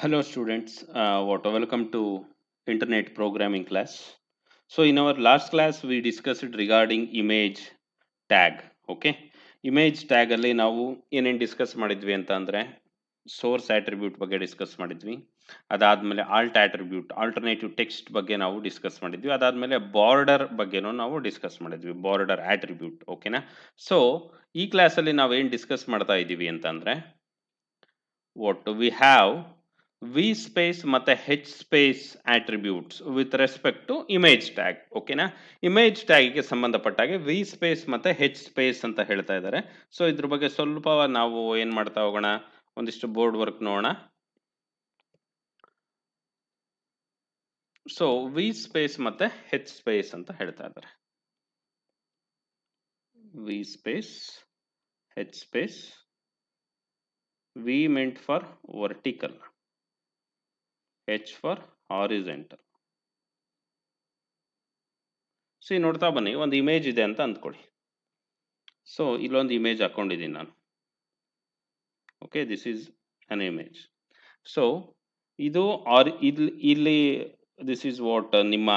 Hello students what what, welcome to internet programming class So in our last class we discussed regarding image tag okay image tag ಅಲ್ಲಿ ನಾವು ಏನೇನು discuss ಮಾಡಿದ್ವಿ ಅಂತ ಅಂದರೆ source attribute ಬಗ್ಗೆ discuss ಮಾಡಿದ್ವಿ ಅದಾದಮೇಲೆ ಆಲ್ಟ್ ಆಟ್ರಿಬ್ಯೂಟ್ ಆಲ್ಟರ್ನೇಟಿವ್ ಟೆಕ್ಸ್ಟ್ ಬಗ್ಗೆ ನಾವು ಡಿಸ್ಕಸ್ ಮಾಡಿದ್ವಿ ಅದಾದಮೇಲೆ ಬಾರ್ಡರ್ ಬಗ್ಗೆನೂ ನಾವು ಡಿಸ್ಕಸ್ ಮಾಡಿದ್ವಿ ಬಾರ್ಡರ್ ಆಟ್ರಿಬ್ಯೂಟ್ ಓಕೆನಾ ಸೊ ಈ ಕ್ಲಾಸಲ್ಲಿ ಏನು ಡಿಸ್ಕಸ್ ಮಾಡ್ತಾ ಇದ್ದೀವಿ ಅಂತಂದರೆ what we have V space ಮತ್ತೆ H space attributes with respect to image tag ಓಕೆನಾ ಇಮೇಜ್ ಟ್ಯಾಗ್ಗೆ ಸಂಬಂಧಪಟ್ಟಾಗೆ ವಿ ಸ್ಪೇಸ್ ಮತ್ತೆ ಹೆಚ್ ಸ್ಪೇಸ್ ಅಂತ ಹೇಳ್ತಾ ಇದ್ದಾರೆ ಸೊ ಇದ್ರ ಬಗ್ಗೆ ಸ್ವಲ್ಪ ನಾವು ಏನು ಮಾಡ್ತಾ ಹೋಗೋಣ ಒಂದಿಷ್ಟು ಬೋರ್ಡ್ ವರ್ಕ್ ನೋಡೋಣ ಸೊ ವಿ ಸ್ಪೇಸ್ ಮತ್ತೆ ಹೆಚ್ ಸ್ಪೇಸ್ ಅಂತ ಹೇಳ್ತಾ ಇದ್ದಾರೆ V space H space V meant for vertical H for horizontal. So ನೋಡ್ತಾ ಬನ್ನಿ ಒಂದು ಇಮೇಜ್ ಇದೆ ಅಂತ ಅಂದ್ಕೊಳ್ಳಿ ಸೊ ಇಲ್ಲೊಂದು ಇಮೇಜ್ ಹಾಕೊಂಡಿದ್ದೀನಿ ನಾನು okay this is an image so ಇದು ಆರ್ ಇಲ್ಲಿ ಇಲ್ಲಿ ದಿಸ್ ಈಸ್ ವಾಟ್ ನಿಮ್ಮ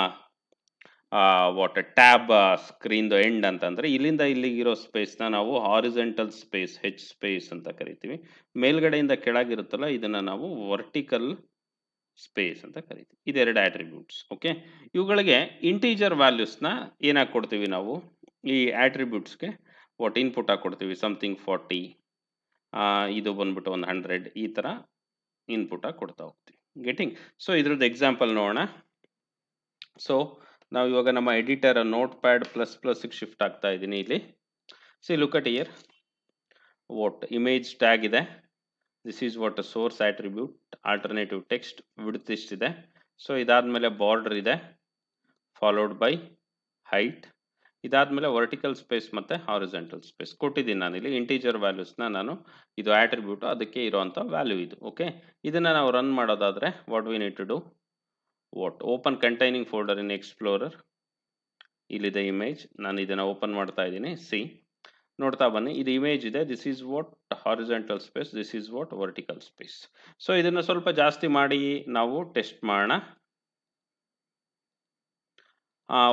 ವಾಟ್ ಟ್ಯಾಬ್ ಸ್ಕ್ರೀನ್ದು ಎಂಡ್ ಅಂತಂದರೆ ಇಲ್ಲಿಂದ ಇಲ್ಲಿಗಿರೋ ಸ್ಪೇಸ್ನ ನಾವು ಹಾರಿಸೆಂಟಲ್ ಸ್ಪೇಸ್ ಹೆಚ್ ಸ್ಪೇಸ್ ಅಂತ ಕರಿತೀವಿ ಮೇಲ್ಗಡೆಯಿಂದ ಕೆಳಗಿರುತ್ತಲ್ಲ ಇದನ್ನು ನಾವು ವರ್ಟಿಕಲ್ ಸ್ಪೇಸ್ ಅಂತ ಕರಿತೀವಿ ಇದೆರಡು ಆಟ್ರಿಬ್ಯೂಟ್ಸ್ ಓಕೆ ಇವುಗಳಿಗೆ ಇಂಟೀಜರ್ ವ್ಯಾಲ್ಯೂಸ್ನ ಏನಾಗಿ ಕೊಡ್ತೀವಿ ನಾವು ಈ ಆಟ್ರಿಬ್ಯೂಟ್ಸ್ಗೆ ವಾಟ್ ಇನ್ಪುಟ್ ಹಾಕಿ ಕೊಡ್ತೀವಿ ಸಮಥಿಂಗ್ ಫಾರ್ಟಿ ಇದು ಬಂದ್ಬಿಟ್ಟು ಒಂದು ಹಂಡ್ರೆಡ್ ಈ ಥರ ಇನ್ಪುಟ್ ಆಗಿ ಕೊಡ್ತಾ ಹೋಗ್ತೀವಿ ಗೆಟಿಂಗ್ ಸೊ ಇದ್ರದ್ದು ಎಕ್ಸಾಂಪಲ್ ನೋಡೋಣ ಸೊ ನಾವು ಇವಾಗ ನಮ್ಮ ಎಡಿಟರ್ ನೋಟ್ ಪ್ಯಾಡ್ ಪ್ಲಸ್ ಪ್ಲಸ್ಗೆ ಶಿಫ್ಟ್ ಆಗ್ತಾ ಇದ್ದೀನಿ ಇಲ್ಲಿ see look at here what image tag ಇದೆ this is what source attribute alternative text width ಇಷ್ಟಿದೆ ಸೊ ಮೇಲೆ ಬಾರ್ಡರ್ ಇದೆ ಫಾಲೋಡ್ ಬೈ ಹೈಟ್ ಇದಾದಮೇಲೆ ವರ್ಟಿಕಲ್ ಸ್ಪೇಸ್ ಮತ್ತು ಹಾರಿಜೆಂಟಲ್ ಸ್ಪೇಸ್ ಕೊಟ್ಟಿದ್ದೀನಿ ಇಲ್ಲಿ ಇಂಟೀಜರ್ ವ್ಯಾಲ್ಯೂಸ್ನ ನಾನು ಇದು ಆಟ್ರಿಬ್ಯೂಟ್ ಅದಕ್ಕೆ ಇರೋವಂಥ ವ್ಯಾಲ್ಯೂ ಇದು ಓಕೆ ಇದನ್ನು ನಾವು ರನ್ ಮಾಡೋದಾದರೆ what we need to do what open containing folder in explorer ಇಲ್ಲಿದೆ ಇಮೇಜ್ ನಾನು ಇದನ್ನು ಓಪನ್ ಮಾಡ್ತಾ ಇದ್ದೀನಿ ಸಿ ನೋಡ್ತಾ ಬನ್ನಿ ಇದು ಇಮೇಜ್ ಇದೆ this is what horizontal space this is what vertical space so ಇದನ್ನು ಸ್ವಲ್ಪ ಜಾಸ್ತಿ ಮಾಡಿ ನಾವು ಟೆಸ್ಟ್ ಮಾಡೋಣ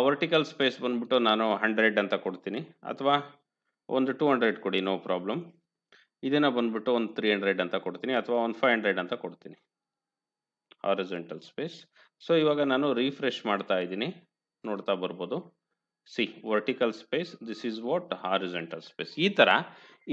ವರ್ಟಿಕಲ್ ಸ್ಪೇಸ್ ಬಂದ್ಬಿಟ್ಟು ನಾನು ಹಂಡ್ರೆಡ್ ಅಂತ ಕೊಡ್ತೀನಿ ಅಥವಾ ಒಂದು ಟೂ ಹಂಡ್ರೆಡ್ ಕೊಡಿ ನೋ ಪ್ರಾಬ್ಲಮ್ ಇದನ್ನು ಬಂದ್ಬಿಟ್ಟು ಒಂದು ತ್ರೀ ಹಂಡ್ರೆಡ್ ಅಂತ ಕೊಡ್ತೀನಿ ಅಥವಾ ಒಂದು ಫೈವ್ ಹಂಡ್ರೆಡ್ ಅಂತ ಕೊಡ್ತೀನಿ ಹಾರಿಸೆಂಟಲ್ ಸ್ಪೇಸ್ ಸೊ ಇವಾಗ ನಾನು ರೀಫ್ರೆಶ್ ಮಾಡ್ತಾ ಇದ್ದೀನಿ ನೋಡ್ತಾ ಬರ್ಬೋದು see vertical space this is what horizontal space ಈ ಥರ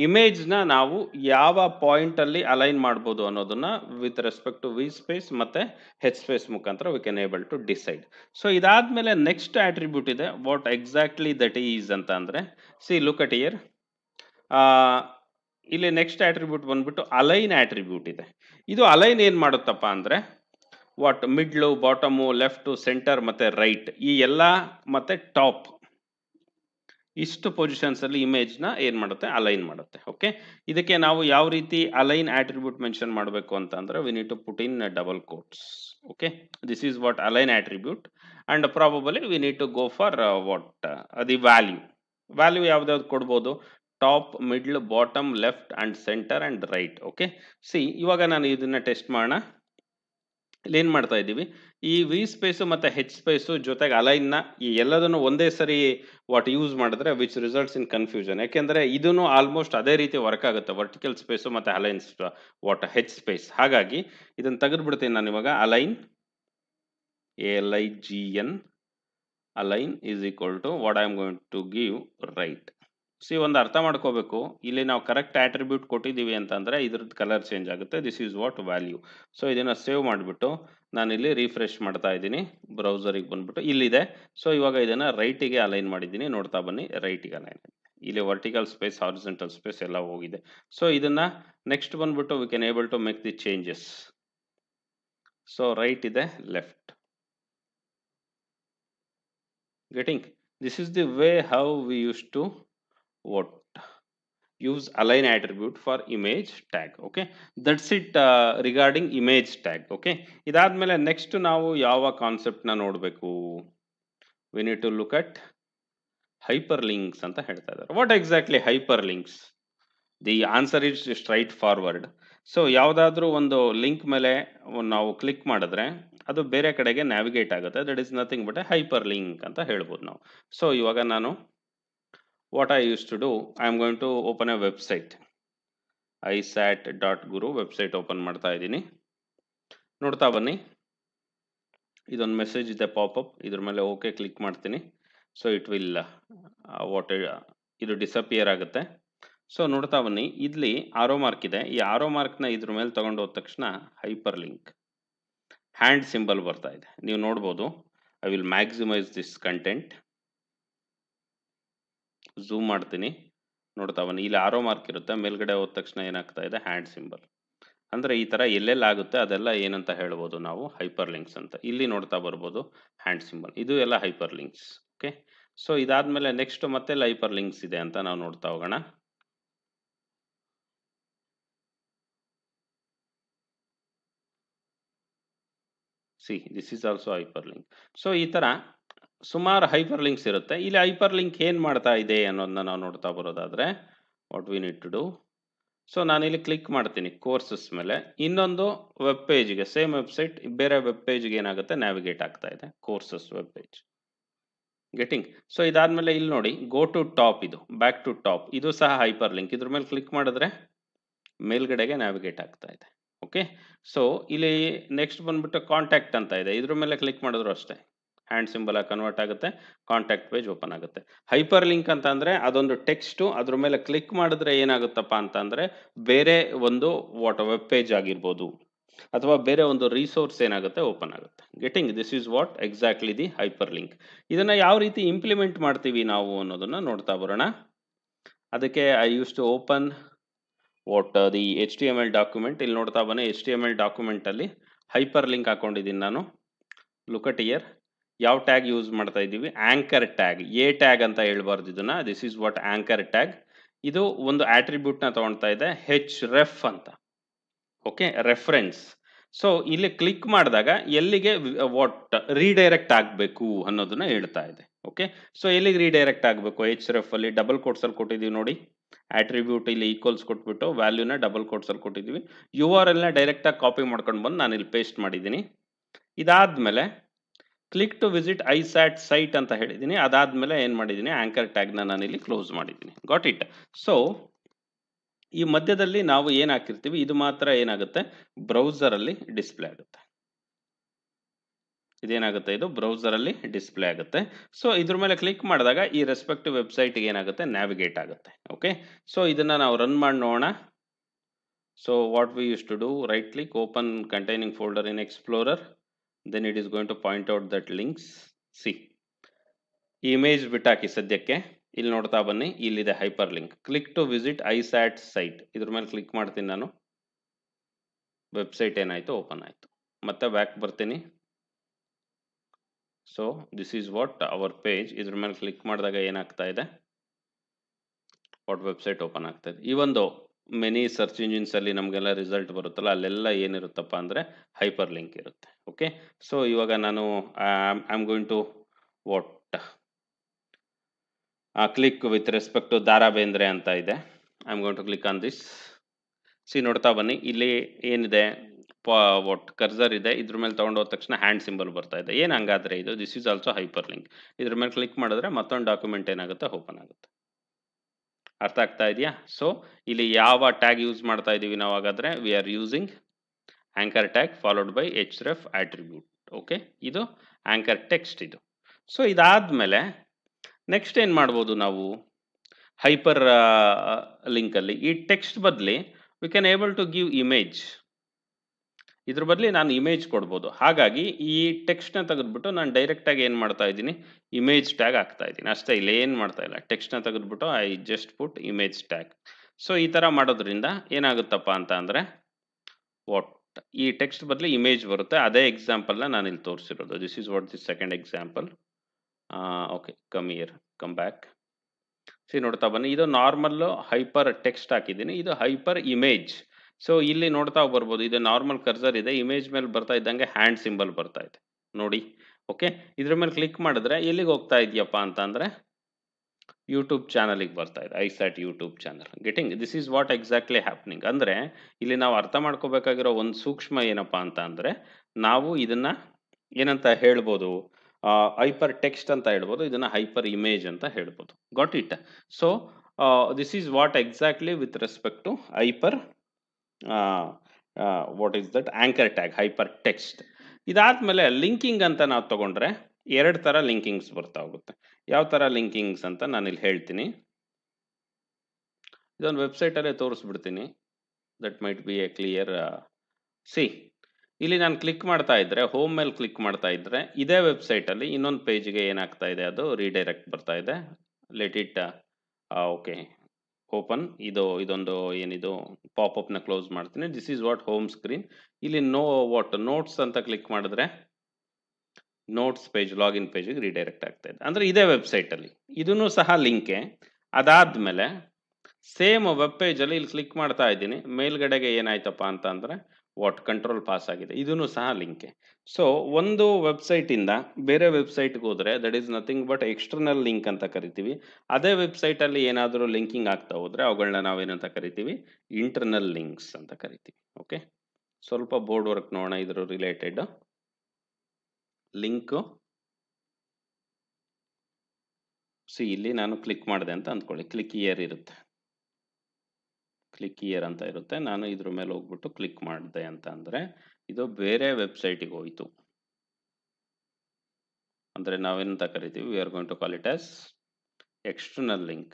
ಇಮೇಜ್ನ ನಾವು ಯಾವ ಪಾಯಿಂಟಲ್ಲಿ ಅಲೈನ್ ಮಾಡ್ಬೋದು ಅನ್ನೋದನ್ನು with respect to V space ಮತ್ತು ಹೆಚ್ ಸ್ಪೇಸ್ ಮುಖಾಂತರ we can able to decide so ಇದಾದಮೇಲೆ ನೆಕ್ಸ್ಟ್ ಆಟ್ರಿಬ್ಯೂಟ್ ಇದೆ ವಾಟ್ ಎಕ್ಸಾಕ್ಟ್ಲಿ ದಟ್ ಈಸ್ ಅಂತ ಅಂದರೆ ಸಿ ಲುಕ್ ಅಟ್ ಇಯರ್ ಇಲ್ಲಿ ನೆಕ್ಸ್ಟ್ ಆಟ್ರಿಬ್ಯೂಟ್ ಬಂದ್ಬಿಟ್ಟು ಅಲೈನ್ ಆಟ್ರಿಬ್ಯೂಟ್ ಇದೆ ಇದು ಅಲೈನ್ ಏನು ಮಾಡುತ್ತಪ್ಪ ಅಂದರೆ what middle bottom left centre ಮತ್ತು ರೈಟ್ ಈ ಎಲ್ಲ ಮತ್ತು ಟಾಪ್ ಇಷ್ಟು ಪೊಸಿಷನ್ಸಲ್ಲಿ ಇಮೇಜ್ನ ಏನು ಮಾಡುತ್ತೆ ಅಲೈನ್ ಮಾಡುತ್ತೆ ಓಕೆ ಇದಕ್ಕೆ ನಾವು ಯಾವ ರೀತಿ ಅಲೈನ್ ಆಟ್ರಿಬ್ಯೂಟ್ ಮೆನ್ಷನ್ ಮಾಡಬೇಕು ಅಂತಂದರೆ we need to put in double quotes okay this is what align attribute and probably we need to go for what the value value ಯಾವ್ದಾವ್ದು ಕೊಡ್ಬೋದು top middle bottom left and center and right okay see ಇವಾಗ ನಾನು ಇದನ್ನು test ಮಾಡೋಣ ಇಲ್ಲಿ ಏನು ಮಾಡ್ತಾ ಇದ್ದೀವಿ ಈ ವಿ ಸ್ಪೇಸು ಮತ್ತು ಹೆಚ್ ಸ್ಪೇಸು ಜೊತೆಗೆ ಅಲೈನ್ನ ಈ ಎಲ್ಲದನ್ನು ಒಂದೇ ಸರಿ ವಾಟ್ ಯೂಸ್ ಮಾಡಿದ್ರೆ ವಿಚ್ ರಿಸಲ್ಟ್ಸ್ ಇನ್ ಕನ್ಫ್ಯೂಷನ್ ಯಾಕೆಂದರೆ ಇದನ್ನು ಆಲ್ಮೋಸ್ಟ್ ಅದೇ ರೀತಿ ವರ್ಕ್ ಆಗುತ್ತೆ ವರ್ಟಿಕಲ್ ಸ್ಪೇಸು ಮತ್ತು ಅಲೈನ್ ವಾಟ್ ಹೆಚ್ ಸ್ಪೇಸ್ ಹಾಗಾಗಿ ಇದನ್ನು ತೆಗೆದುಬಿಡ್ತೀನಿ ನಾನು ಇವಾಗ align A L I G N align is equal to what I am going to give right see ಒಂದು ಅರ್ಥ ಮಾಡ್ಕೋಬೇಕು ಇಲ್ಲಿ ನಾವು ಕರೆಕ್ಟ್ ಆಟ್ರಿಬ್ಯೂಟ್ ಕೊಟ್ಟಿದ್ದೀವಿ ಅಂತಂದರೆ ಇದ್ರದ್ದು ಕಲರ್ ಚೇಂಜ್ ಆಗುತ್ತೆ this is what value so ಇದನ್ನು ಸೇವ್ ಮಾಡಿಬಿಟ್ಟು ನಾನಿಲ್ಲಿ ರೀಫ್ರೆಶ್ ಮಾಡ್ತಾ ಇದ್ದೀನಿ ಬ್ರೌಸರಿಗೆ ಬಂದ್ಬಿಟ್ಟು ಇಲ್ಲಿದೆ ಸೊ ಇವಾಗ ಇದನ್ನು ರೈಟಿಗೆ ಅಲೈನ್ ಮಾಡಿದ್ದೀನಿ ನೋಡ್ತಾ ಬನ್ನಿ ರೈಟಿಗೆ ಅಲೈನ್ ಇಲ್ಲಿ ವರ್ಟಿಕಲ್ ಸ್ಪೇಸ್ ಹಾರಿಸೆಂಟಲ್ ಸ್ಪೇಸ್ ಎಲ್ಲ ಹೋಗಿದೆ ಸೊ ಇದನ್ನು ನೆಕ್ಸ್ಟ್ ಬಂದುಬಿಟ್ಟು we can able to make the changes so right ಇದೆ left getting this is the way how we use to what use align attribute for image tag okay that's it regarding image tag okay okay ಇದಾದ್ಮೇಲೆ next ನಾವು ಯಾವ concept ನೋಡಬೇಕು we need to look at hyperlinks ಅಂತ ಹೇಳ್ತಾ ಇದ್ದಾರೆ what exactly hyper hyperlinks the answer is straightforward so ಯಾವುದಾದ್ರೂ ಒಂದು link ಮೇಲೆ ನಾವು ಕ್ಲಿಕ್ ಮಾಡಿದ್ರೆ ಅದು ಬೇರೆ ಕಡೆಗೆ ನ್ಯಾವಿಗೇಟ್ ಆಗುತ್ತೆ that is nothing but a hyperlink ಅಂತ ಹೇಳ್ಬೋದು ನಾವು ಸೊ ಇವಾಗ ನಾನು what I used to do, I am going to open a website. isat.guru website open ಮಾಡ್ತಾ ಇದ್ದೀನಿ ನೋಡ್ತಾ ಬನ್ನಿ ಇದೊಂದು ಮೆಸೇಜ್ ಇದೆ ಪಾಪಪ್ ಇದ್ರ ಮೇಲೆ ಓಕೆ ಕ್ಲಿಕ್ ಮಾಡ್ತೀನಿ ಸೊ ಇಟ್ ವಿಲ್ ವಾಟ್ ಇದು ಡಿಸಪಿಯರ್ ಆಗುತ್ತೆ ಸೊ ನೋಡ್ತಾ ಬನ್ನಿ ಇಲ್ಲಿ ಆರೋ ಮಾರ್ಕ್ ಇದೆ ಈ ಆರೋ ಮಾರ್ಕ್ನ ಇದ್ರ ಮೇಲೆ ತೊಗೊಂಡೋದ ಹೋದ ತಕ್ಷಣ ಹೈಪರ್ ಲಿಂಕ್ ಹ್ಯಾಂಡ್ ಸಿಂಬಲ್ ಬರ್ತಾ ಇದೆ ನೀವು ನೋಡ್ಬೋದು I will maximise this content zoom ಮಾಡ್ತೀನಿ ನೋಡ್ತಾವನು ಇಲ್ಲಿ ಆರೋ ಮಾರ್ಕ್ ಇರುತ್ತೆ ಮೇಲ್ಗಡೆ ಹೋದ ತಕ್ಷಣ ಏನಾಗ್ತಾ ಇದೆ ಹ್ಯಾಂಡ್ ಸಿಂಬಲ್ ಅಂದರೆ ಈ ಥರ ಎಲ್ಲೆಲ್ಲಾಗುತ್ತೆ ಅದೆಲ್ಲ ಏನಂತ ಹೇಳ್ಬೋದು ನಾವು ಹೈಪರ್ ಲಿಂಕ್ಸ್ ಅಂತ ಇಲ್ಲಿ ನೋಡ್ತಾ ಬರ್ಬೋದು ಹ್ಯಾಂಡ್ ಸಿಂಬಲ್ ಇದು ಎಲ್ಲ ಹೈಪರ್ ಲಿಂಕ್ಸ್ ಓಕೆ ಸೊ ಇದಾದಮೇಲೆ ನೆಕ್ಸ್ಟ್ ಮತ್ತೆ ಹೈಪರ್ ಲಿಂಕ್ಸ್ ಇದೆ ಅಂತ ನಾವು ನೋಡ್ತಾ ಹೋಗೋಣ see this is also hyperlink so ಈ ಥರ ಸುಮಾರು ಹೈಪರ್ ಲಿಂಕ್ಸ್ ಇರುತ್ತೆ ಇಲ್ಲಿ ಹೈಪರ್ ಲಿಂಕ್ ಏನು ಮಾಡ್ತಾ ಇದೆ ಅನ್ನೋದನ್ನ ನಾವು ನೋಡ್ತಾ ಬರೋದಾದರೆ what we need to do so ನಾನಿಲ್ಲಿ ಕ್ಲಿಕ್ ಮಾಡ್ತೀನಿ ಕೋರ್ಸಸ್ ಮೇಲೆ ಇನ್ನೊಂದು ವೆಬ್ ಪೇಜ್ಗೆ ಸೇಮ್ ವೆಬ್ಸೈಟ್ ಬೇರೆ ವೆಬ್ ಪೇಜ್ಗೆ ಏನಾಗುತ್ತೆ ನ್ಯಾವಿಗೇಟ್ ಆಗ್ತಾ ಇದೆ courses web page getting so ಇದಾದಮೇಲೆ ಇಲ್ಲಿ ನೋಡಿ ಗೋ ಟು ಟಾಪ್ ಇದು ಬ್ಯಾಕ್ ಟು ಟಾಪ್ ಇದು ಸಹ ಹೈಪರ್ ಲಿಂಕ್ ಇದ್ರ ಮೇಲೆ ಕ್ಲಿಕ್ ಮಾಡಿದ್ರೆ ಮೇಲ್ಗಡೆಗೆ ನ್ಯಾವಿಗೇಟ್ ಆಗ್ತಾ ಇದೆ ಓಕೆ ಸೊ ಇಲ್ಲಿ ನೆಕ್ಸ್ಟ್ ಬಂದ್ಬಿಟ್ಟು ಕಾಂಟ್ಯಾಕ್ಟ್ ಅಂತ ಇದೆ ಇದ್ರ ಮೇಲೆ ಕ್ಲಿಕ್ ಮಾಡಿದ್ರು ಅಷ್ಟೇ ಹ್ಯಾಂಡ್ ಸಿಂಬಲ್ ಕನ್ವರ್ಟ್ ಆಗುತ್ತೆ ಕಾಂಟ್ಯಾಕ್ಟ್ ಪೇಜ್ ಓಪನ್ ಆಗುತ್ತೆ ಹೈಪರ್ ಲಿಂಕ್ ಅಂತ ಅದೊಂದು ಟೆಕ್ಸ್ಟು ಅದ್ರ ಮೇಲೆ ಕ್ಲಿಕ್ ಮಾಡಿದ್ರೆ ಏನಾಗುತ್ತಪ್ಪ ಅಂತ ಬೇರೆ ಒಂದು ವಾಟ್ ವೆಬ್ ಪೇಜ್ ಆಗಿರ್ಬೋದು ಅಥವಾ ಬೇರೆ ಒಂದು ರಿಸೋರ್ಸ್ ಏನಾಗುತ್ತೆ ಓಪನ್ ಆಗುತ್ತೆ getting this is what exactly the hyperlink ಇದನ್ನು ಯಾವ ರೀತಿ ಇಂಪ್ಲಿಮೆಂಟ್ ಮಾಡ್ತೀವಿ ನಾವು ಅನ್ನೋದನ್ನು ನೋಡ್ತಾ ಬರೋಣ ಅದಕ್ಕೆ I use to open what the H T M L document ಇಲ್ಲಿ ನೋಡ್ತಾ ಬನ್ನಿ ಎಚ್ ಟಿ ಎಮ್ ಎಲ್ ಡಾಕ್ಯುಮೆಂಟಲ್ಲಿ ಹೈಪರ್ ಲಿಂಕ್ ಹಾಕೊಂಡಿದ್ದೀನಿ ನಾನು ಲುಕಟ್ ಇಯರ್ ಯಾವ ಟ್ಯಾಗ್ ಯೂಸ್ ಮಾಡ್ತಾ ಇದ್ದೀವಿ ಆಂಕರ್ ಟ್ಯಾಗ್ ಎ ಟ್ಯಾಗ್ ಅಂತ ಹೇಳ್ಬಾರ್ದು ಇದನ್ನ this is what anchor tag ಇದು ಒಂದು ಆಟ್ರಿಬ್ಯೂಟ್ನ ತಗೊಳ್ತಾ ಇದೆ ಹೆಚ್ ರೆಫ್ ಅಂತ ಓಕೆ ರೆಫರೆನ್ಸ್ ಸೊ ಇಲ್ಲಿ ಕ್ಲಿಕ್ ಮಾಡಿದಾಗ ಎಲ್ಲಿಗೆ ವಾಟ್ ರೀಡೈರೆಕ್ಟ್ ಆಗಬೇಕು ಅನ್ನೋದನ್ನ ಹೇಳ್ತಾ ಇದೆ ಓಕೆ ಸೊ ಎಲ್ಲಿಗೆ ರೀಡೈರೆಕ್ಟ್ ಆಗಬೇಕು ಹೆಚ್ ರೆಫ್ ಅಲ್ಲಿ ಡಬಲ್ ಕೋಟ್ಸಲ್ಲಿ ಕೊಟ್ಟಿದ್ದೀವಿ ನೋಡಿ ಆಟ್ರಿಬ್ಯೂಟ್ ಇಲ್ಲಿ ಈಕ್ವಲ್ಸ್ ಕೊಟ್ಬಿಟ್ಟು ವ್ಯಾಲ್ಯೂನ ಡಬಲ್ ಕೋಟ್ಸಲ್ಲಿ ಕೊಟ್ಟಿದ್ದೀವಿ ಯು ಆರ್ ಎಲ್ನ ಡೈರೆಕ್ಟಾಗಿ ಕಾಪಿ ಮಾಡ್ಕೊಂಡು ಬಂದು ನಾನು ಇಲ್ಲಿ ಪೇಸ್ಟ್ ಮಾಡಿದ್ದೀನಿ ಇದಾದಮೇಲೆ click to visit iSAT site ಅಂತ ಹೇಳಿದ್ದೀನಿ ಅದಾದಮೇಲೆ ಏನು ಮಾಡಿದ್ದೀನಿ ಆ್ಯಂಕರ್ ಟ್ಯಾಗ್ನ ಇಲ್ಲಿ ಕ್ಲೋಸ್ ಮಾಡಿದ್ದೀನಿ ಗಾಟ್ ಇಟ್ ಸೊ ಈ ಮಧ್ಯದಲ್ಲಿ ನಾವು ಏನು ಹಾಕಿರ್ತೀವಿ ಇದು ಮಾತ್ರ ಏನಾಗುತ್ತೆ ಬ್ರೌಸರಲ್ಲಿ ಡಿಸ್ಪ್ಲೇ ಆಗುತ್ತೆ ಇದೇನಾಗುತ್ತೆ ಇದು ಬ್ರೌಸರಲ್ಲಿ ಡಿಸ್ಪ್ಲೇ ಆಗುತ್ತೆ ಸೊ ಇದ್ರ ಮೇಲೆ ಕ್ಲಿಕ್ ಮಾಡಿದಾಗ ಈ ರೆಸ್ಪೆಕ್ಟಿವ್ ವೆಬ್ಸೈಟ್ಗೆ ಏನಾಗುತ್ತೆ ನ್ಯಾವಿಗೇಟ್ ಆಗುತ್ತೆ ಓಕೆ ಸೊ ಇದನ್ನು ನಾವು ರನ್ ಮಾಡಿ ನೋಡೋಣ so what we use to do right click open containing folder in explorer then it is going to point out that links see image ಬಿಟ್ಟಾಕಿ ಸದ್ಯಕ್ಕೆ ಇಲ್ಲಿ ನೋಡ್ತಾ ಬನ್ನಿ ಇಲ್ಲಿದೆ hyperlink click to visit iSAT site ಇದ್ರ ಮೇಲೆ click ಮಾಡ್ತೀನಿ ನಾನು ವೆಬ್ಸೈಟ್ ಏನಾಯಿತು ಓಪನ್ ಆಯಿತು ಮತ್ತೆ ಬ್ಯಾಕ್ ಬರ್ತೀನಿ so this is what our page ಇದ್ರ ಮೇಲೆ ಕ್ಲಿಕ್ ಮಾಡಿದಾಗ ಏನಾಗ್ತಾ ಇದೆ ವಾಟ್ ವೆಬ್ಸೈಟ್ ಓಪನ್ ಆಗ್ತಾ ಇದೆ ಈ ಒಂದು ಮೆನಿ ಸರ್ಚ್ ಇಂಜಿನ್ಸಲ್ಲಿ ನಮಗೆಲ್ಲ ರಿಸಲ್ಟ್ ಬರುತ್ತಲ್ಲ ಅಲ್ಲೆಲ್ಲ ಏನಿರುತ್ತಪ್ಪ ಅಂದರೆ ಹೈಪರ್ ಲಿಂಕ್ ಇರುತ್ತೆ ಓಕೆ ಸೊ ಇವಾಗ ನಾನು I am going to what click with respect to Dara Bendre ಅಂತ ಇದೆ I am going to click on this see ನೋಡ್ತಾ ಬನ್ನಿ ಇಲ್ಲಿ ಏನಿದೆ ಪಾ ವಾಟ್ ಕರ್ಸರ್ ಇದೆ ಇದ್ರ ಮೇಲೆ ತೊಗೊಂಡೋದ ತಕ್ಷಣ ಹ್ಯಾಂಡ್ ಸಿಂಬಲ್ ಬರ್ತಾ ಇದೆ ಏನು ಹಂಗಾದರೆ ಇದು this is also hyperlink ಇದ್ರ ಮೇಲೆ ಕ್ಲಿಕ್ ಮಾಡಿದ್ರೆ ಮತ್ತೊಂದು ಡಾಕ್ಯುಮೆಂಟ್ ಏನಾಗುತ್ತೆ ಓಪನ್ ಆಗುತ್ತೆ ಅರ್ಥ ಆಗ್ತಾ ಇದೆಯಾ ಸೊ ಇಲ್ಲಿ ಯಾವ ಟ್ಯಾಗ್ ಯೂಸ್ ಮಾಡ್ತಾ ಇದ್ದೀವಿ ನಾವು ಹಾಗಾದರೆ we are using anchor tag followed by H ref attribute okay ಇದು ಆ್ಯಂಕರ್ ಟೆಕ್ಸ್ಟ್ ಇದು ಸೊ ಇದಾದಮೇಲೆ ನೆಕ್ಸ್ಟ್ ಏನು ಮಾಡ್ಬೋದು ನಾವು ಹೈಪರ್ ಲಿಂಕಲ್ಲಿ ಈ ಟೆಕ್ಸ್ಟ್ ಬದಲಿ we can able to give image ಇದ್ರ ಬದಲಿ ನಾನು ಇಮೇಜ್ ಕೊಡ್ಬೋದು ಹಾಗಾಗಿ ಈ ಟೆಕ್ಸ್ಟ್ನ ತೆಗೆದ್ಬಿಟ್ಟು ನಾನು ಡೈರೆಕ್ಟಾಗಿ ಏನು ಮಾಡ್ತಾ ಇದ್ದೀನಿ ಇಮೇಜ್ ಟ್ಯಾಗ್ ಹಾಕ್ತಾ ಇದ್ದೀನಿ ಅಷ್ಟೇ ಇಲ್ಲ ಏನು ಮಾಡ್ತಾ ಇಲ್ಲ ಟೆಕ್ಸ್ಟ್ನ ತೆಗೆದ್ಬಿಟ್ಟು I just put image tag so ಈ ಥರ ಮಾಡೋದ್ರಿಂದ ಏನಾಗುತ್ತಪ್ಪ ಅಂತ ಅಂದರೆ ವಾಟ್ ಈ ಟೆಕ್ಸ್ಟ್ ಬದಲು ಇಮೇಜ್ ಬರುತ್ತೆ ಅದೇ ಎಕ್ಸಾಂಪಲ್ನ ನಾನು ಇಲ್ಲಿ ತೋರಿಸಿರೋದು this is what this second example okay come here come back see ನೋಡ್ತಾ ಬನ್ನಿ ಇದು ನಾರ್ಮಲ್ಲು ಹೈಪರ್ ಟೆಕ್ಸ್ಟ್ ಹಾಕಿದ್ದೀನಿ ಇದು ಹೈಪರ್ ಇಮೇಜ್ ಸೊ ಇಲ್ಲಿ ನೋಡ್ತಾ ಬರ್ಬೋದು ಇದು ನಾರ್ಮಲ್ ಕರ್ಸರ್ ಇದೆ ಇಮೇಜ್ ಮೇಲೆ ಬರ್ತಾ ಇದ್ದಂಗೆ ಹ್ಯಾಂಡ್ ಸಿಂಬಲ್ ಬರ್ತಾ ಇದೆ ನೋಡಿ ಓಕೆ ಇದ್ರ ಮೇಲೆ ಕ್ಲಿಕ್ ಮಾಡಿದ್ರೆ ಎಲ್ಲಿಗೆ ಹೋಗ್ತಾ ಇದೆಯಪ್ಪ ಅಂತ ಅಂದರೆ ಯೂಟ್ಯೂಬ್ ಚಾನಲಿಗೆ ಬರ್ತಾ ಇದೆ I iSAT YouTube channel getting this is what exactly happening ಅಂದರೆ ಇಲ್ಲಿ ನಾವು ಅರ್ಥ ಮಾಡ್ಕೋಬೇಕಾಗಿರೋ ಒಂದು ಸೂಕ್ಷ್ಮ ಏನಪ್ಪ ಅಂತ ಅಂದರೆ ನಾವು ಇದನ್ನು ಏನಂತ ಹೇಳ್ಬೋದು ಹೈಪರ್ ಟೆಕ್ಸ್ಟ್ ಅಂತ ಹೇಳ್ಬೋದು ಇದನ್ನು ಹೈಪರ್ ಇಮೇಜ್ ಅಂತ ಹೇಳ್ಬೋದು got it so this is what exactly with respect to hyper what is that anchor tag hypertext ಇದಾದಮೇಲೆ ಲಿಂಕಿಂಗ್ ಅಂತ ನಾವು ತಗೊಂಡ್ರೆ ಎರಡು ಥರ ಲಿಂಕಿಂಗ್ಸ್ ಬರ್ತಾ ಹೋಗುತ್ತೆ ಯಾವ ಥರ ಲಿಂಕಿಂಗ್ಸ್ ಅಂತ ನಾನು ಇಲ್ಲಿ ಹೇಳ್ತೀನಿ ಇದೊಂದು ವೆಬ್ಸೈಟಲ್ಲೇ ತೋರಿಸ್ಬಿಡ್ತೀನಿ that might be a clear see ಇಲ್ಲಿ ನಾನು ಕ್ಲಿಕ್ ಮಾಡ್ತಾ ಇದ್ದರೆ ಹೋಮ್ ಮೇಲೆ ಕ್ಲಿಕ್ ಮಾಡ್ತಾ ಇದ್ದರೆ ಇದೇ ವೆಬ್ಸೈಟಲ್ಲಿ ಇನ್ನೊಂದು ಪೇಜ್ಗೆ ಏನಾಗ್ತಾ ಇದೆ ಅದು ರೀಡೈರೆಕ್ಟ್ ಬರ್ತಾ ಇದೆ ಲೆಟ್ ಇಟ್ ಓಕೆ ಓಪನ್ ಇದು ಇದೊಂದು ಏನಿದು ನ ಕ್ಲೋಸ್ ಮಾಡ್ತೀನಿ this is what home screen ಇಲ್ಲಿ ನೋ ವಾಟ್ ನೋಟ್ಸ್ ಅಂತ ಕ್ಲಿಕ್ ಮಾಡಿದ್ರೆ ನೋಟ್ಸ್ ಪೇಜ್ ಲಾಗಿನ್ ಪೇಜಿಗೆ ರಿಡೈರೆಕ್ಟ್ ಆಗ್ತಾ ಇದೆ ಅಂದರೆ ಇದೇ ವೆಬ್ಸೈಟಲ್ಲಿ ಇದೂ ಸಹ ಲಿಂಕೆ ಅದಾದಮೇಲೆ ಸೇಮ್ ವೆಬ್ ಪೇಜಲ್ಲಿ ಇಲ್ಲಿ ಕ್ಲಿಕ್ ಮಾಡ್ತಾ ಇದ್ದೀನಿ ಮೇಲ್ಗಡೆಗೆ ಏನಾಯ್ತಪ್ಪ ಅಂತ ಅಂದರೆ ವಾಟ್ ಕಂಟ್ರೋಲ್ ಪಾಸ್ ಆಗಿದೆ ಇದೂ ಸಹ ಲಿಂಕೆ ಸೊ ಒಂದು ವೆಬ್ಸೈಟಿಂದ ಬೇರೆ ವೆಬ್ಸೈಟ್ಗೆ ಹೋದರೆ that is nothing but external link ಅಂತ ಕರಿತೀವಿ ಅದೇ ವೆಬ್ಸೈಟಲ್ಲಿ ಏನಾದರೂ ಲಿಂಕಿಂಗ್ ಆಗ್ತಾ ಹೋದರೆ ಅವುಗಳನ್ನ ನಾವೇನಂತ ಕರಿತೀವಿ ಇಂಟರ್ನಲ್ ಲಿಂಕ್ಸ್ ಅಂತ ಕರಿತೀವಿ ಓಕೆ ಸ್ವಲ್ಪ ಬೋರ್ಡ್ ವರ್ಕ್ ನೋಡೋಣ ಇದ್ರ ರಿಲೇಟೆಡ್ ಲಿಂಕು ಸಿ ಇಲ್ಲಿ ನಾನು ಕ್ಲಿಕ್ ಮಾಡಿದೆ ಅಂತ ಅಂದ್ಕೊಳ್ಳಿ ಕ್ಲಿಕ್ ಇಯರ್ ಇರುತ್ತೆ ಕ್ಲಿಕ್ ಇಯರ್ ಅಂತ ಇರುತ್ತೆ ನಾನು ಇದ್ರ ಮೇಲೆ ಹೋಗ್ಬಿಟ್ಟು ಕ್ಲಿಕ್ ಮಾಡಿದೆ ಅಂತ ಅಂದರೆ ಇದು ಬೇರೆ ವೆಬ್ಸೈಟಿಗೆ ಹೋಯಿತು ಅಂದರೆ ನಾವೇನಂತ ಕರಿತೀವಿ we are going to call it as external link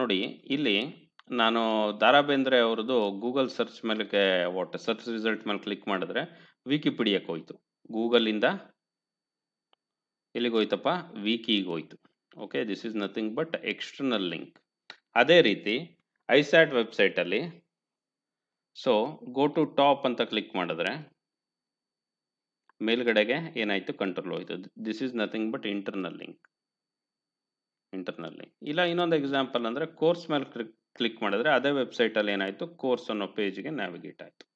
ನೋಡಿ ಇಲ್ಲಿ ನಾನು ದಾರಾ ಬೇಂದ್ರೆ ಅವ್ರದ್ದು ಗೂಗಲ್ ಸರ್ಚ್ ಮೇಲೆ ವಾಟ್ ಸರ್ಚ್ ರಿಸಲ್ಟ್ ಮೇಲೆ ಕ್ಲಿಕ್ ಮಾಡಿದ್ರೆ ವಿಕಿಪೀಡಿಯಾಕ್ಕೆ ಹೋಯಿತು ಗೂಗಲಿಂದ ಎಲ್ಲಿಗೆ ಹೋಯ್ತಪ್ಪ ವಿಕಿಗೆ ಹೋಯ್ತು okay this is nothing but external link ಅದೇ ರೀತಿ ಐಸ್ಯಾಟ್ ವೆಬ್ಸೈಟಲ್ಲಿ ಸೊ ಗೋ ಟು ಟಾಪ್ ಅಂತ ಕ್ಲಿಕ್ ಮಾಡಿದ್ರೆ ಮೇಲ್ಗಡೆಗೆ ಏನಾಯಿತು ಕಂಟ್ರೋಲ್ ಹೋಯಿತು this is nothing but internal link internal link ಇಲ್ಲ ಇನ್ನೊಂದು ಎಕ್ಸಾಂಪಲ್ ಅಂದರೆ ಕೋರ್ಸ್ ಮೇಲೆ ಕ್ಲಿಕ್ ಕ್ಲಿಕ್ ಮಾಡಿದ್ರೆ ಅದೇ ವೆಬ್ಸೈಟಲ್ಲಿ ಏನಾಯಿತು ಕೋರ್ಸ್ ಅನ್ನೋ ಪೇಜ್ಗೆ ನ್ಯಾವಿಗೇಟ್ ಆಯಿತು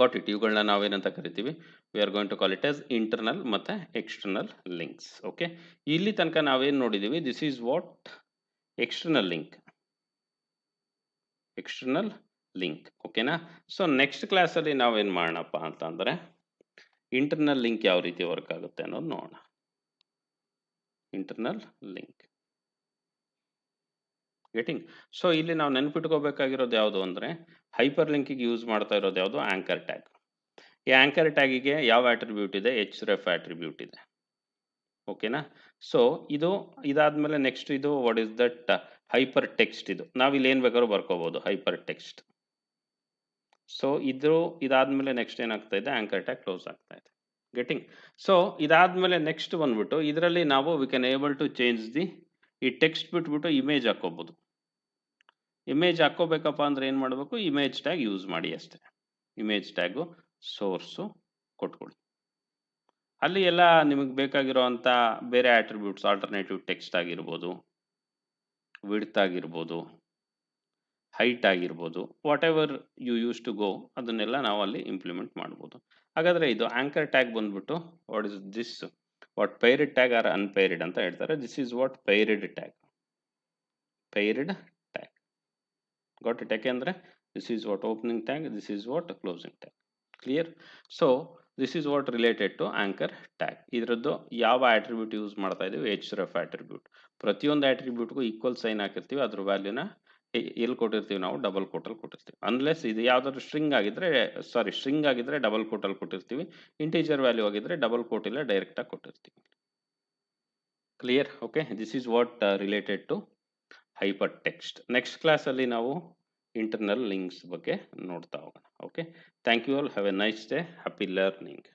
ಗಾಟ್ ಇಟ್ ಇವುಗಳನ್ನ ನಾವೇನಂತ ಕರಿತೀವಿ we are going to call it as internal ಮತ್ತು ಎಕ್ಸ್ಟರ್ನಲ್ ಲಿಂಕ್ಸ್ ಓಕೆ ಇಲ್ಲಿ ತನಕ ನಾವೇನು ನೋಡಿದ್ದೀವಿ this is what external link external link ಓಕೆನಾ ಸೊ ನೆಕ್ಸ್ಟ್ ಕ್ಲಾಸಲ್ಲಿ ನಾವೇನು ಮಾಡೋಣಪ್ಪ ಅಂತಂದರೆ ಇಂಟರ್ನಲ್ ಲಿಂಕ್ ಯಾವ ರೀತಿ ವರ್ಕ್ ಆಗುತ್ತೆ ಅನ್ನೋದು ನೋಡೋಣ ಇಂಟರ್ನಲ್ ಲಿಂಕ್ ಗೆಟಿಂಗ್ ಸೊ ಇಲ್ಲಿ ನಾವು ನೆನ್ಪಿಟ್ಕೋಬೇಕಾಗಿರೋದು ಯಾವುದು ಅಂದರೆ ಹೈಪರ್ ಲಿಂಕಿಗೆ ಯೂಸ್ ಮಾಡ್ತಾ ಇರೋದು ಯಾವುದು ಆ್ಯಂಕರ್ ಟ್ಯಾಗ್ ಈ ಆ್ಯಂಕರ್ ಟ್ಯಾಗಿಗೆ ಯಾವ ಆಟ್ರಿಬ್ಯೂಟ್ ಇದೆ ಎಚ್ ರೆಫ್ ಆಟ್ರಿಬ್ಯೂಟ್ ಇದೆ ಓಕೆನಾ ಸೊ ಇದು ಇದಾದ ಮೇಲೆ ನೆಕ್ಸ್ಟ್ ಇದು what is that hypertext ಇದು ನಾವಿಲ್ಲಿ ಏನು ಬೇಕಾದ್ರೂ ಬರ್ಕೋಬೋದು ಹೈಪರ್ ಟೆಕ್ಸ್ಟ್ ಸೊ ಇದಾದ ಮೇಲೆ ನೆಕ್ಸ್ಟ್ ಏನಾಗ್ತಾ ಇದೆ ಆ್ಯಂಕರ್ ಟ್ಯಾಗ್ ಕ್ಲೋಸ್ ಆಗ್ತಾ ಇದೆ ಗೆಟಿಂಗ್ ಸೊ ಮೇಲೆ ನೆಕ್ಸ್ಟ್ ಬಂದ್ಬಿಟ್ಟು ಇದರಲ್ಲಿ ನಾವು we can able to change the ಈ ಟೆಕ್ಸ್ಟ್ ಬಿಟ್ಬಿಟ್ಟು ಇಮೇಜ್ ಹಾಕೋಬೋದು ಇಮೇಜ್ ಹಾಕೋಬೇಕಪ್ಪ ಅಂದ್ರೆ ಏನು ಮಾಡಬೇಕು ಇಮೇಜ್ ಟ್ಯಾಗ್ ಯೂಸ್ ಮಾಡಿ ಅಷ್ಟೇ ಇಮೇಜ್ ಟ್ಯಾಗು ಸೋರ್ಸು ಕೊಟ್ಕೊಳ್ಳಿ ಅಲ್ಲಿ ಎಲ್ಲ ನಿಮಗೆ ಬೇಕಾಗಿರೋ ಅಂಥ ಬೇರೆ ಆಟ್ರಿಬ್ಯೂಟ್ಸ್ ಆಲ್ಟರ್ನೇಟಿವ್ ಟೆಕ್ಸ್ಟ್ ಆಗಿರ್ಬೋದು ವಿಡ್ತ್ ಆಗಿರ್ಬೋದು ಹೈಟ್ ಆಗಿರ್ಬೋದು whatever you use to go ಅದನ್ನೆಲ್ಲ ನಾವು ಅಲ್ಲಿ ಇಂಪ್ಲಿಮೆಂಟ್ ಮಾಡ್ಬೋದು ಹಾಗಾದರೆ ಇದು ಆ್ಯಂಕರ್ ಟ್ಯಾಗ್ ಬಂದ್ಬಿಟ್ಟು what is this what paired tag or unpaired ಅಂತ ಹೇಳ್ತಾರೆ this is what paired tag paired tag got ಟ್ಯಾಕೆ ಅಂದರೆ this is what opening tag this is what closing tag clear so this is what related to anchor tag ಇದರದ್ದು ಯಾವ attribute use ಮಾಡ್ತಾ ಇದ್ದೀವಿ H F attribute ಪ್ರತಿಯೊಂದು ಆಟ್ರಿಬ್ಯೂಟ್ಗೂ equal sign ಹಾಕಿರ್ತೀವಿ ಅದ್ರ ವ್ಯಾಲ್ಯೂನ ಎಲ್ಲಿ ಕೊಟ್ಟಿರ್ತೀವಿ ನಾವು ಡಬಲ್ ಕೋಟಲ್ಲಿ ಕೊಟ್ಟಿರ್ತೀವಿ ಅನ್ಲೆಸ್ ಇದು ಯಾವ್ದಾದ್ರು ಸ್ಟ್ರಿಂಗ್ ಆಗಿದ್ರೆ ಸಾರಿ ಸ್ಟ್ರಿಂಗ್ ಆಗಿದ್ರೆ ಡಬಲ್ ಕೋಟಲ್ಲಿ ಕೊಟ್ಟಿರ್ತೀವಿ ಇಂಟೀಜರ್ ವ್ಯಾಲ್ಯೂ ಆಗಿದ್ರೆ ಡಬಲ್ ಕೋಟಿಲ್ಲ ಡೈರೆಕ್ಟಾಗಿ ಕೊಟ್ಟಿರ್ತೀವಿ clear okay this is what related to hypertext next ಕ್ಲಾಸಲ್ಲಿ ನಾವು ಇಂಟರ್ನಲ್ ಲಿಂಕ್ಸ್ ಬಗ್ಗೆ ನೋಡ್ತಾ ಹೋಗೋಣ okay thank you all have a nice day happy learning